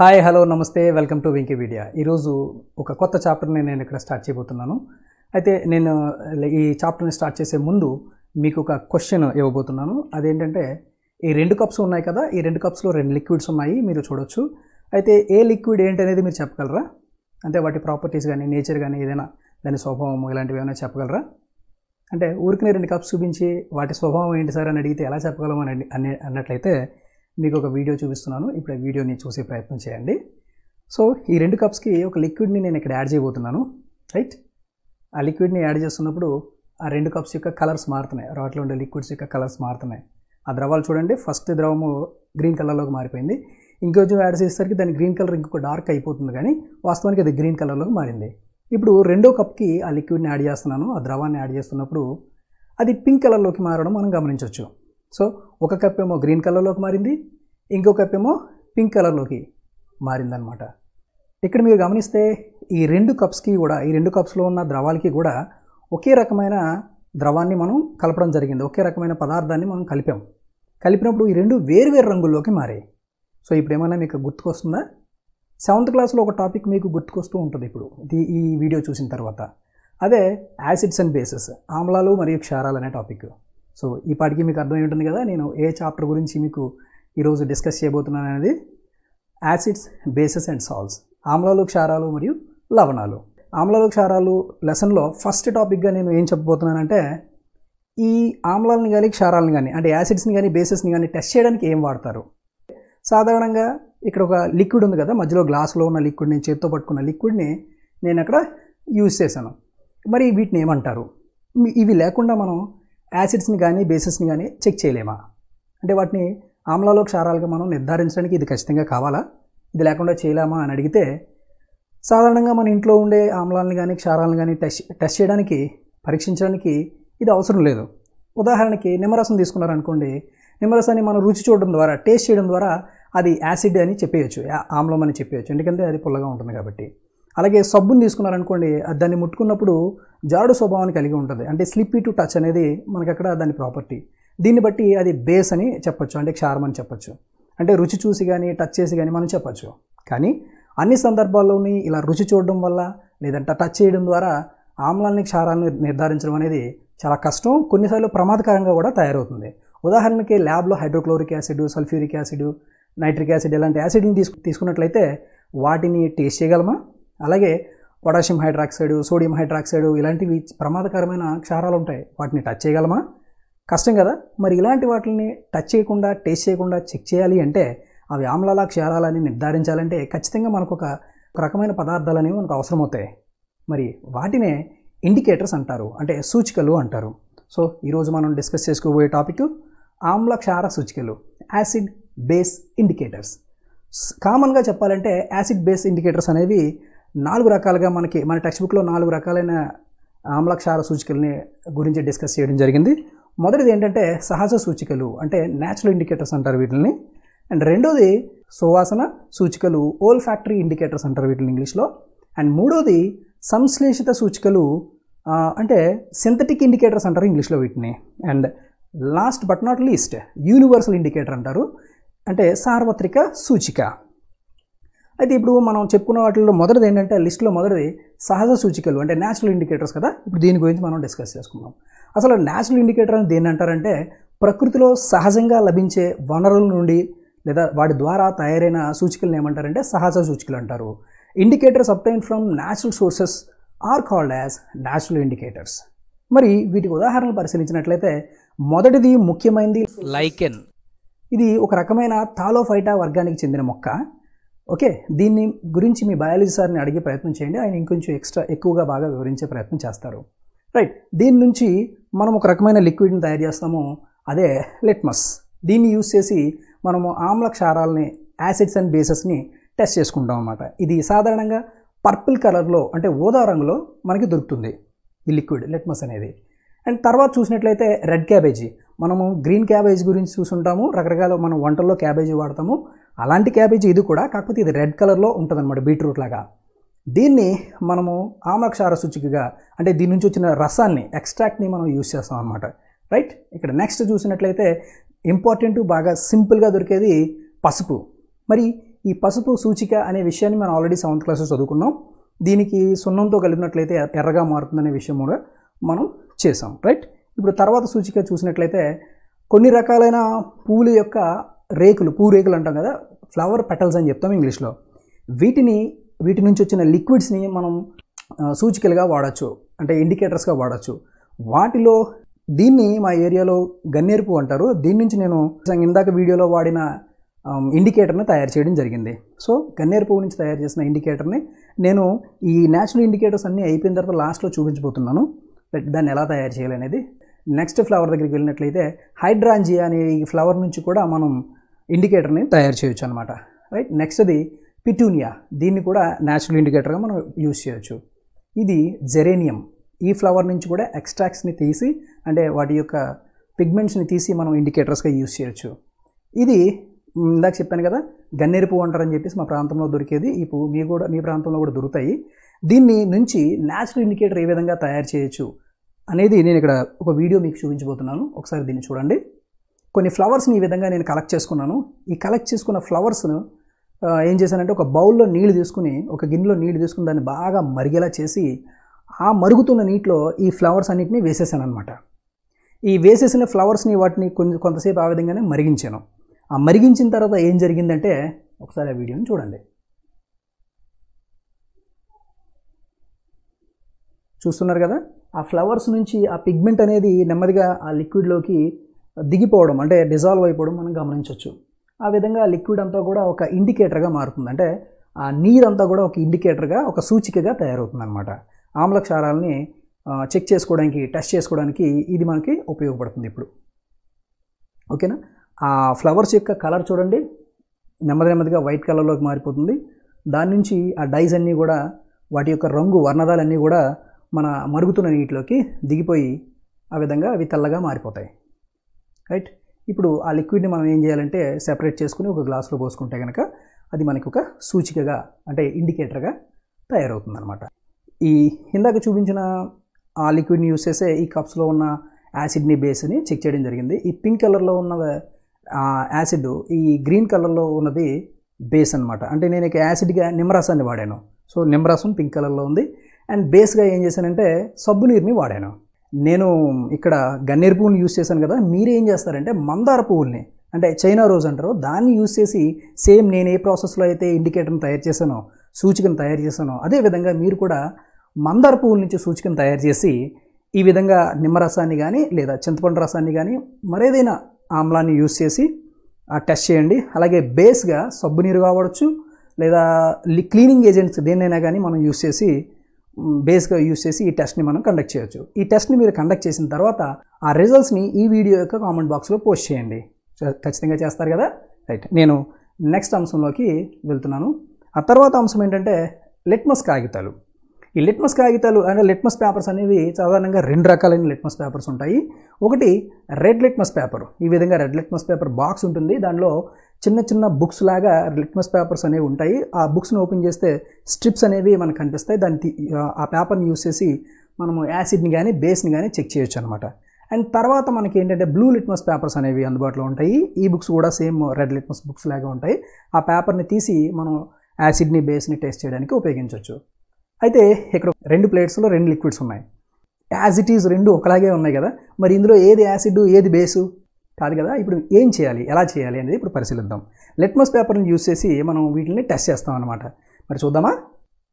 hi hello నమస్తే welcome to వింకీ వీడియా ఈరోజు ఒక కొత్త చాప్టర్ని నేను ఇక్కడ స్టార్ట్ చేయబోతున్నాను అయితే నేను ఈ చాప్టర్ని స్టార్ట్ చేసే ముందు మీకు ఒక క్వశ్చన్ ఇవ్వబోతున్నాను అదేంటంటే ఈ రెండు కప్స్ ఉన్నాయి కదా ఈ రెండు కప్స్లో రెండు లిక్విడ్స్ ఉన్నాయి మీరు చూడొచ్చు అయితే ఏ లిక్విడ్ ఏంటనేది మీరు చెప్పగలరా అంటే వాటి ప్రాపర్టీస్ కానీ నేచర్ కానీ ఏదైనా దాని స్వభావం ఇలాంటివి ఏమైనా చెప్పగలరా అంటే ఊరికినే రెండు కప్స్ చూపించి వాటి స్వభావం ఏంటి సార్ అని అడిగితే ఎలా చెప్పగలం అని అన్నట్లయితే మీకు ఒక వీడియో చూపిస్తున్నాను ఇప్పుడు ఆ వీడియోని చూసే ప్రయత్నం చేయండి సో ఈ రెండు కప్స్కి ఒక లిక్విడ్ని నేను ఇక్కడ యాడ్ చేయబోతున్నాను రైట్ ఆ లిక్విడ్ని యాడ్ చేస్తున్నప్పుడు ఆ రెండు కప్స్ యొక్క కలర్స్ మారుతున్నాయి రాట్లో ఉండే లిక్విడ్స్ యొక్క కలర్స్ మారుతున్నాయి ఆ ద్రవాలు చూడండి ఫస్ట్ ద్రవము గ్రీన్ కలర్లోకి మారిపోయింది ఇంకొంచెం యాడ్ చేసేసరికి దాని గ్రీన్ కలర్ ఇంకొక డార్క్ అయిపోతుంది కానీ వాస్తవానికి అది గ్రీన్ కలర్లోకి మారింది ఇప్పుడు రెండో కప్కి ఆ లిక్విడ్ని యాడ్ చేస్తున్నాను ఆ ద్రవాన్ని యాడ్ చేస్తున్నప్పుడు అది పింక్ కలర్లోకి మారడం మనం గమనించవచ్చు సో ఒక కప్ ఏమో గ్రీన్ కలర్లోకి మారింది ఇంకో కప్ ఏమో పింక్ కలర్లోకి మారిందనమాట ఇక్కడ మీరు గమనిస్తే ఈ రెండు కప్స్కి కూడా ఈ రెండు కప్స్లో ఉన్న ద్రవాలకి కూడా ఒకే రకమైన ద్రవాన్ని మనం కలపడం జరిగింది ఒకే రకమైన పదార్థాన్ని మనం కలిపాం కలిపినప్పుడు ఈ రెండు వేరు రంగుల్లోకి మారాయి సో ఇప్పుడు ఏమైనా మీకు గుర్తుకొస్తుందా సెవెంత్ క్లాస్లో ఒక టాపిక్ మీకు గుర్తుకొస్తూ ఉంటుంది ఇప్పుడు ఈ వీడియో చూసిన తర్వాత అదే యాసిడ్స్ అండ్ బేసెస్ ఆమ్లాలు మరియు క్షారాలు అనే టాపిక్ సో ఈ పాటికి మీకు అర్థమై ఉంటుంది కదా నేను ఏ చాప్టర్ గురించి మీకు ఈరోజు డిస్కస్ చేయబోతున్నాను అనేది యాసిడ్స్ బేసెస్ అండ్ సాల్ట్స్ ఆమ్లాలు క్షారాలు మరియు లవణాలు ఆమ్లాలు క్షారాలు లెసన్లో ఫస్ట్ టాపిక్గా నేను ఏం చెప్పబోతున్నానంటే ఈ ఆమ్లాలను కానీ క్షారాలను కానీ అంటే యాసిడ్స్ని కానీ బేసెస్ని కానీ టెస్ట్ చేయడానికి ఏం వాడతారు సాధారణంగా ఇక్కడ ఒక లిక్విడ్ ఉంది కదా మధ్యలో గ్లాసులో ఉన్న లిక్విడ్ నేను చేతితో పట్టుకున్న లిక్విడ్ని నేను అక్కడ యూజ్ చేశాను మరి వీటిని ఏమంటారు ఇవి లేకుండా మనం యాసిడ్స్ని కానీ బేసిస్ని కానీ చెక్ చేయలేమా అంటే వాటిని ఆమ్లాలో క్షారాలుగా మనం నిర్ధారించడానికి ఇది ఖచ్చితంగా కావాలా ఇది లేకుండా చేయలేమా అని అడిగితే సాధారణంగా మన ఇంట్లో ఉండే ఆమ్లాలను కానీ క్షారాలను కానీ టెస్ట్ టెస్ట్ చేయడానికి పరీక్షించడానికి ఇది అవసరం లేదు ఉదాహరణకి నిమ్మరసం తీసుకున్నారనుకోండి నిమ్మరసాన్ని మనం రుచి చూడడం ద్వారా టేస్ట్ చేయడం ద్వారా అది యాసిడ్ అని చెప్పేయచ్చు ఆమ్లం అని చెప్పేయచ్చు ఎందుకంటే అది పుల్లగా ఉంటుంది కాబట్టి అలాగే సబ్బుని తీసుకున్నారనుకోండి దాన్ని ముట్టుకున్నప్పుడు జాడు స్వభావాన్ని కలిగి ఉంటుంది అంటే స్లిప్పీ టు టచ్ అనేది మనకి అక్కడ దాని ప్రాపర్టీ దీన్ని బట్టి అది బేస్ అని చెప్పొచ్చు అంటే క్షారం అని చెప్పొచ్చు అంటే రుచి చూసి కానీ టచ్ చేసి కానీ మనం చెప్పొచ్చు కానీ అన్ని సందర్భాల్లోని ఇలా రుచి చూడడం వల్ల లేదంటే టచ్ చేయడం ద్వారా ఆమ్లాన్ని క్షారాన్ని నిర్ధారించడం అనేది చాలా కష్టం కొన్నిసార్లు ప్రమాదకరంగా కూడా తయారవుతుంది ఉదాహరణకి ల్యాబ్లో hydrochloric acid sulphuric acid nitric acid ఇలాంటి యాసిడ్ని తీసుకు తీసుకున్నట్లయితే వాటిని టేస్ట్ చేయగలమా అలాగే పొటాషియం హైడ్రాక్సైడ్ సోడియం హైడ్రాక్సైడ్ ఇలాంటివి ప్రమాదకరమైన క్షారాలు ఉంటాయి వాటిని టచ్ చేయగలమా కష్టం కదా మరి ఇలాంటి వాటిని టచ్ చేయకుండా టేస్ట్ చేయకుండా చెక్ చేయాలి అంటే అవి ఆమ్లాల క్షారాలని నిర్ధారించాలంటే ఖచ్చితంగా మనకు ఒక రకమైన పదార్థాలు అనేవి మనకు అవసరమవుతాయి మరి వాటినే ఇండికేటర్స్ అంటారు అంటే సూచికలు అంటారు సో ఈరోజు మనం డిస్కస్ చేసుకోబోయే టాపిక్ ఆమ్ల క్షార సూచికలు యాసిడ్ బేస్ ఇండికేటర్స్ కామన్గా చెప్పాలంటే యాసిడ్ బేస్ ఇండికేటర్స్ అనేవి నాలుగు రకాలుగా మనకి మన టెక్స్ట్ బుక్లో నాలుగు రకాలైన ఆమ్లక్షార సూచికల్ని గురించి డిస్కస్ చేయడం జరిగింది మొదటిది ఏంటంటే సహజ సూచికలు అంటే న్యాచురల్ ఇండికేటర్స్ అంటారు వీటిని అండ్ రెండోది సువాసన సూచికలు ఓల్ ఫ్యాక్టరీ ఇండికేటర్స్ అంటారు వీటిని ఇంగ్లీష్లో అండ్ మూడోది సంశ్లేషిత సూచికలు అంటే సింథటిక్ ఇండికేటర్స్ అంటారు ఇంగ్లీష్లో వీటిని and last but not least universal indicator అంటారు అంటే సార్వత్రిక సూచిక అయితే ఇప్పుడు మనం చెప్పుకున్న వాటిల్లో మొదటిది ఏంటంటే లిస్ట్లో మొదటిది సహజ సూచికలు అంటే న్యాచురల్ ఇండికేటర్స్ కదా ఇప్పుడు దీని గురించి మనం డిస్కస్ చేసుకుందాం అసలు న్యాచురల్ ఇండికేటర్ అని దేని అంటారంటే ప్రకృతిలో సహజంగా లభించే వనరుల నుండి లేదా వాటి ద్వారా తయారైన సూచికలను ఏమంటారంటే సహజ సూచికలు అంటారు indicators obtained from natural sources are called as natural indicators మరి వీటికి ఉదాహరణలు పరిశీలించినట్లయితే మొదటిది ముఖ్యమైనది లైకెన్ ఇది ఒక రకమైన థాలోఫైటా వర్గానికి చెందిన మొక్క ఓకే దీన్ని గురించి మీ బయాలజీ సార్ని అడిగే ప్రయత్నం చేయండి ఆయన ఇంకొంచెం ఎక్స్ట్రా ఎక్కువగా బాగా వివరించే ప్రయత్నం చేస్తారు రైట్ దీని నుంచి మనం ఒక రకమైన లిక్విడ్ని తయారు చేస్తాము అదే లిట్మస్ దీన్ని యూజ్ చేసి మనము ఆమ్ల క్షారాలని యాసిడ్స్ అండ్ బేసెస్ని టెస్ట్ చేసుకుంటాం అన్నమాట ఇది సాధారణంగా పర్పుల్ కలర్లో అంటే ఓదా రంగులో మనకి దొరుకుతుంది ఈ లిక్విడ్ లిట్మస్ అనేది అండ్ తర్వాత చూసినట్లయితే రెడ్ క్యాబేజీ మనము గ్రీన్ క్యాబేజీ గురించి చూసుంటాము రకరకాల మనం వంటల్లో క్యాబేజీ వాడతాము అలాంటి క్యాబేజీ ఇది కూడా కాకపోతే ఇది రెడ్ కలర్లో ఉంటుందన్నమాట బీట్రూట్ లాగా దీన్ని మనము ఆమ్లక్షార సూచికగా అంటే దీని నుంచి వచ్చిన రసాన్ని ఎక్స్ట్రాక్ట్ని మనం యూస్ చేస్తాం అనమాట రైట్ ఇక్కడ నెక్స్ట్ చూసినట్లయితే ఇంపార్టెంట్ బాగా సింపుల్గా దొరికేది పసుపు మరి ఈ పసుపు సూచిక అనే విషయాన్ని మనం ఆల్రెడీ సెవెంత్ క్లాస్లో చదువుకున్నాం దీనికి సున్నంతో కలిపినట్లయితే ఎర్రగా మారుతుందనే విషయం కూడా మనం చేసాం రైట్ ఇప్పుడు తర్వాత సూచిక చూసినట్లయితే కొన్ని రకాలైన పూల యొక్క రేకులు పూ రేకులు అంటాం కదా ఫ్లవర్ పెటల్స్ అని చెప్తాం ఇంగ్లీష్లో వీటిని వీటి నుంచి వచ్చిన లిక్విడ్స్ని మనం సూచికలుగా వాడచ్చు అంటే ఇండికేటర్స్గా వాడచ్చు వాటిలో దీన్ని మా ఏరియాలో గన్నేరు పువ్వు అంటారు దీని నుంచి నేను ఇందాక వీడియోలో వాడిన ఇండికేటర్ని తయారు చేయడం జరిగింది సో గన్నేరు పువ్వు నుంచి తయారు చేసిన ఇండికేటర్ని నేను ఈ న్యాచురల్ ఇండికేటర్స్ అన్నీ అయిపోయిన తర్వాత లాస్ట్లో చూపించబోతున్నాను బట్ దాన్ని ఎలా తయారు చేయాలనేది నెక్స్ట్ ఫ్లవర్ దగ్గరికి వెళ్ళినట్లయితే హైడ్రాంజియా అనే ఈ ఫ్లవర్ నుంచి కూడా మనం ఇండికేటర్ని తయారు చేయొచ్చు అనమాట రైట్ నెక్స్ట్ది పిటూనియా దీన్ని కూడా న్యాచురల్ ఇండికేటర్గా మనం యూజ్ చేయొచ్చు ఇది జెరేనియం ఈ ఫ్లవర్ నుంచి కూడా ఎక్స్ట్రాక్ట్స్ని తీసి అంటే వాటి యొక్క పిగ్మెంట్స్ని తీసి మనం ఇండికేటర్స్గా యూజ్ చేయొచ్చు ఇది ఇందాక చెప్పాను కదా గన్నేరు పువ్వు అంటారని చెప్పేసి మా ప్రాంతంలో దొరికేది ఈ పువ్వు మీ కూడా మీ ప్రాంతంలో కూడా దొరుకుతాయి దీన్ని నుంచి న్యాచురల్ ఇండికేటర్ ఏ విధంగా తయారు చేయొచ్చు అనేది నేను ఇక్కడ ఒక వీడియో మీకు చూపించబోతున్నాను ఒకసారి దీన్ని చూడండి కొన్ని ఫ్లవర్స్ని ఈ విధంగా నేను కలెక్ట్ చేసుకున్నాను ఈ కలెక్ట్ చేసుకున్న ఫ్లవర్స్ను ఏం చేశానంటే ఒక బౌల్లో నీళ్లు తీసుకుని ఒక గిన్నెలో నీళ్లు తీసుకుని దాన్ని బాగా మరిగేలా చేసి ఆ మరుగుతున్న నీటిలో ఈ ఫ్లవర్స్ అన్నింటినీ వేసేసాను అనమాట ఈ వేసేసిన ఫ్లవర్స్ని వాటిని కొంచెం కొంతసేపు ఆ విధంగానే మరిగించాను ఆ మరిగించిన తర్వాత ఏం జరిగిందంటే ఒకసారి ఆ వీడియోని చూడండి చూస్తున్నారు కదా ఆ ఫ్లవర్స్ నుంచి ఆ పిగ్మెంట్ అనేది నెమ్మదిగా ఆ లిక్విడ్లోకి దిగిపోవడం అంటే డిజాల్వ్ అయిపోవడం మనం గమనించవచ్చు ఆ విధంగా లిక్విడ్ అంతా కూడా ఒక ఇండికేటర్గా మారుతుంది అంటే ఆ నీరంతా కూడా ఒక ఇండికేటర్గా ఒక సూచికగా తయారవుతుంది అనమాట ఆమ్లక్షారాలని చెక్ చేసుకోవడానికి టెస్ట్ చేసుకోవడానికి ఇది మనకి ఉపయోగపడుతుంది ఇప్పుడు ఓకేనా ఆ ఫ్లవర్స్ యొక్క కలర్ చూడండి నెమ్మది నెమ్మదిగా వైట్ కలర్లోకి మారిపోతుంది దాని నుంచి ఆ డైస్ అన్నీ కూడా వాటి యొక్క రంగు వర్ణదాలన్నీ కూడా మన మరుగుతున్న నీటిలోకి దిగిపోయి ఆ విధంగా అవి తెల్లగా మారిపోతాయి రైట్ ఇప్పుడు ఆ లిక్విడ్ని మనం ఏం చేయాలంటే సెపరేట్ చేసుకుని ఒక గ్లాస్లో పోసుకుంటే కనుక అది మనకి ఒక సూచికగా అంటే ఇండికేటర్గా అనమాట ఈ ఇందాక చూపించిన ఆ లిక్విడ్ని యూస్ చేసే ఈ కప్స్లో ఉన్న యాసిడ్ని బేస్ని చెక్ చేయడం జరిగింది ఈ పింక్ కలర్లో ఉన్న యాసిడ్ ఈ గ్రీన్ కలర్లో ఉన్నది బేస్ అనమాట అంటే నేను ఇక యాసిడ్గా నిమ్మరసాన్ని వాడాను సో నిమ్మరసం పింక్ కలర్లో ఉంది అండ్ బేస్గా ఏం చేశానంటే నీరుని వాడాను నేను ఇక్కడ గన్నేరు పువ్వులు యూస్ చేశాను కదా మీరు ఏం చేస్తారంటే మందార పువ్వుల్ని అంటే చైనా రోజ్ అంటారు దాన్ని యూస్ చేసి సేమ్ నేను ఏ ప్రాసెస్లో అయితే ఇండికేటర్ని తయారు చేశానో సూచికను తయారు చేశానో అదేవిధంగా మీరు కూడా మందార పువ్వుల నుంచి సూచికను తయారు చేసి ఈ విధంగా నిమ్మరసాన్ని కానీ లేదా చింతపండు రసాన్ని కానీ మరేదైనా ఆమ్లాన్ని యూస్ చేసి టెస్ట్ చేయండి అలాగే బేస్గా సబ్బు నీరు కావచ్చు లేదా క్లీనింగ్ ఏజెంట్స్ దేన్నైనా కానీ మనం యూస్ చేసి బేస్గా యూస్ చేసి ఈ టెస్ట్ని మనం కండక్ట్ చేయొచ్చు ఈ టెస్ట్ని మీరు కండక్ట్ చేసిన తర్వాత ఆ రిజల్ట్స్ని ఈ వీడియో యొక్క కామెంట్ బాక్స్లో పోస్ట్ చేయండి ఖచ్చితంగా చేస్తారు కదా రైట్ నేను నెక్స్ట్ అంశంలోకి వెళ్తున్నాను ఆ తర్వాత అంశం ఏంటంటే లిట్మస్ కాగితాలు ఈ లిట్మస్ కాగితాలు అంటే లిట్మస్ పేపర్స్ అనేవి సాధారణంగా రెండు రకాలైన లిట్మస్ పేపర్స్ ఉంటాయి ఒకటి రెడ్ లిట్మస్ పేపర్ ఈ విధంగా రెడ్ లిట్మస్ పేపర్ బాక్స్ ఉంటుంది దానిలో చిన్న చిన్న బుక్స్ లాగా లిట్మస్ పేపర్స్ అనేవి ఉంటాయి ఆ బుక్స్ని ఓపెన్ చేస్తే స్ట్రిప్స్ అనేవి మనకు కనిపిస్తాయి దాన్ని ఆ పేపర్ని యూస్ చేసి మనము యాసిడ్ని కానీ బేస్ని కానీ చెక్ చేయొచ్చు అనమాట అండ్ తర్వాత మనకి ఏంటంటే బ్లూ లిట్మస్ పేపర్స్ అనేవి అందుబాటులో ఉంటాయి ఈ బుక్స్ కూడా సేమ్ రెడ్ లిట్మస్ బుక్స్ లాగా ఉంటాయి ఆ పేపర్ని తీసి మనం యాసిడ్ని బేస్ని టేస్ట్ చేయడానికి ఉపయోగించవచ్చు అయితే ఇక్కడ రెండు ప్లేట్స్లో రెండు లిక్విడ్స్ ఉన్నాయి యాజ్ ఇట్ ఈజ్ రెండు ఒకలాగే ఉన్నాయి కదా మరి ఇందులో ఏది యాసిడ్ ఏది బేసు కాదు కదా ఇప్పుడు ఏం చేయాలి ఎలా చేయాలి అనేది ఇప్పుడు పరిశీలిద్దాం లెట్మస్ పేపర్ని యూజ్ చేసి మనం వీటిని టెస్ట్ చేస్తాం అనమాట మరి చూద్దామా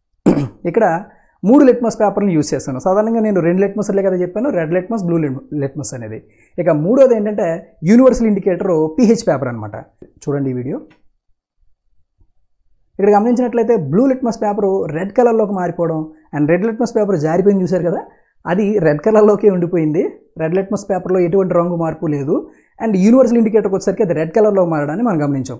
ఇక్కడ మూడు లెట్మస్ పేపర్ని యూజ్ చేస్తాను సాధారణంగా నేను రెండు లెట్మస్లే కదా చెప్పాను రెడ్ లెట్మస్ బ్లూ లెట్మస్ అనేది ఇక మూడోది ఏంటంటే యూనివర్సల్ ఇండికేటర్ పిహెచ్ పేపర్ అనమాట చూడండి ఈ వీడియో ఇక్కడ గమనించినట్లయితే బ్లూ లిట్మస్ పేపర్ రెడ్ కలర్లోకి మారిపోవడం అండ్ రెడ్ లిట్మస్ పేపర్ జారిపోయింది చూశారు కదా అది రెడ్ కలర్లోకే ఉండిపోయింది రెడ్ లెట్మస్ పేపర్లో ఎటువంటి రంగు మార్పు లేదు అండ్ యూనివర్సల్ ఇండికేటర్కి వచ్చేసరికి అది రెడ్ కలర్లో మారడాన్ని మనం గమనించాం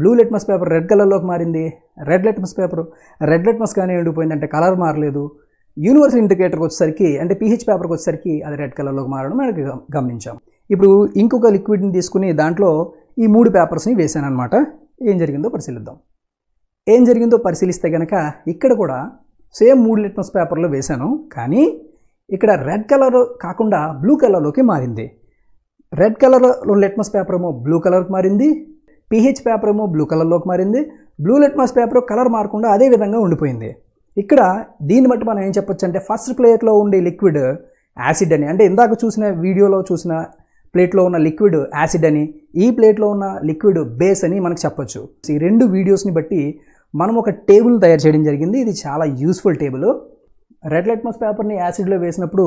బ్లూ లెట్మస్ పేపర్ రెడ్ కలర్లోకి మారింది red litmus paper red litmus కానీ ఎండిపోయింది అంటే కలర్ మారలేదు యూనివర్సల్ ఇండికేటర్కి వచ్చేసరికి అంటే పీహెచ్ పేపర్కి వచ్చేసరికి అది రెడ్ కలర్లోకి మారడం మనకి గమనించాం ఇప్పుడు ఇంకొక లిక్విడ్ని తీసుకుని దాంట్లో ఈ మూడు పేపర్స్ని వేసాను అనమాట ఏం జరిగిందో పరిశీలిద్దాం ఏం జరిగిందో పరిశీలిస్తే కనుక ఇక్కడ కూడా సేమ్ మూడు లిట్మస్ పేపర్లో వేశాను కానీ ఇక్కడ రెడ్ కలర్ కాకుండా బ్లూ కలర్లోకి మారింది రెడ్ కలర్ లెట్మస్ పేపర్ ఏమో బ్లూ కలర్కి మారింది పీహెచ్ పేపర్ ఏమో బ్లూ కలర్లోకి మారింది బ్లూ లెట్మస్ పేపర్ కలర్ మారకుండా అదే విధంగా ఉండిపోయింది ఇక్కడ దీన్ని బట్టి మనం ఏం చెప్పొచ్చు అంటే ఫస్ట్ ప్లేట్లో ఉండే లిక్విడ్ యాసిడ్ అని అంటే ఇందాక చూసిన వీడియోలో చూసిన ప్లేట్లో ఉన్న లిక్విడ్ యాసిడ్ అని ఈ ప్లేట్లో ఉన్న లిక్విడ్ బేస్ అని మనకు చెప్పొచ్చు ఈ రెండు వీడియోస్ని బట్టి మనం ఒక టేబుల్ తయారు చేయడం జరిగింది ఇది చాలా యూస్ఫుల్ టేబుల్ రెడ్ లిట్మస్ పేపర్ని యాసిడ్లో వేసినప్పుడు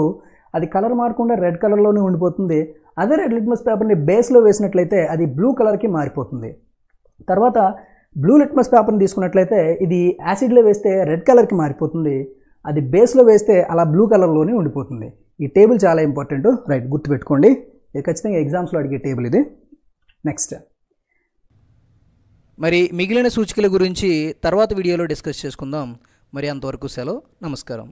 అది కలర్ మారకుండా రెడ్ కలర్లోనే ఉండిపోతుంది అదే రెడ్ లిట్మస్ పేపర్ని బేస్లో వేసినట్లయితే అది బ్లూ కలర్కి మారిపోతుంది తర్వాత బ్లూ లిట్మస్ పేపర్ని తీసుకున్నట్లయితే ఇది యాసిడ్లో వేస్తే రెడ్ కలర్కి మారిపోతుంది అది బేస్లో వేస్తే అలా బ్లూ కలర్లోనే ఉండిపోతుంది ఈ టేబుల్ చాలా ఇంపార్టెంట్ రైట్ గుర్తుపెట్టుకోండి ఇది ఖచ్చితంగా ఎగ్జామ్స్లో అడిగే టేబుల్ ఇది నెక్స్ట్ మరి మిగిలిన సూచికల గురించి తర్వాత వీడియోలో డిస్కస్ చేసుకుందాం మరి అంతవరకు సెలవు నమస్కారం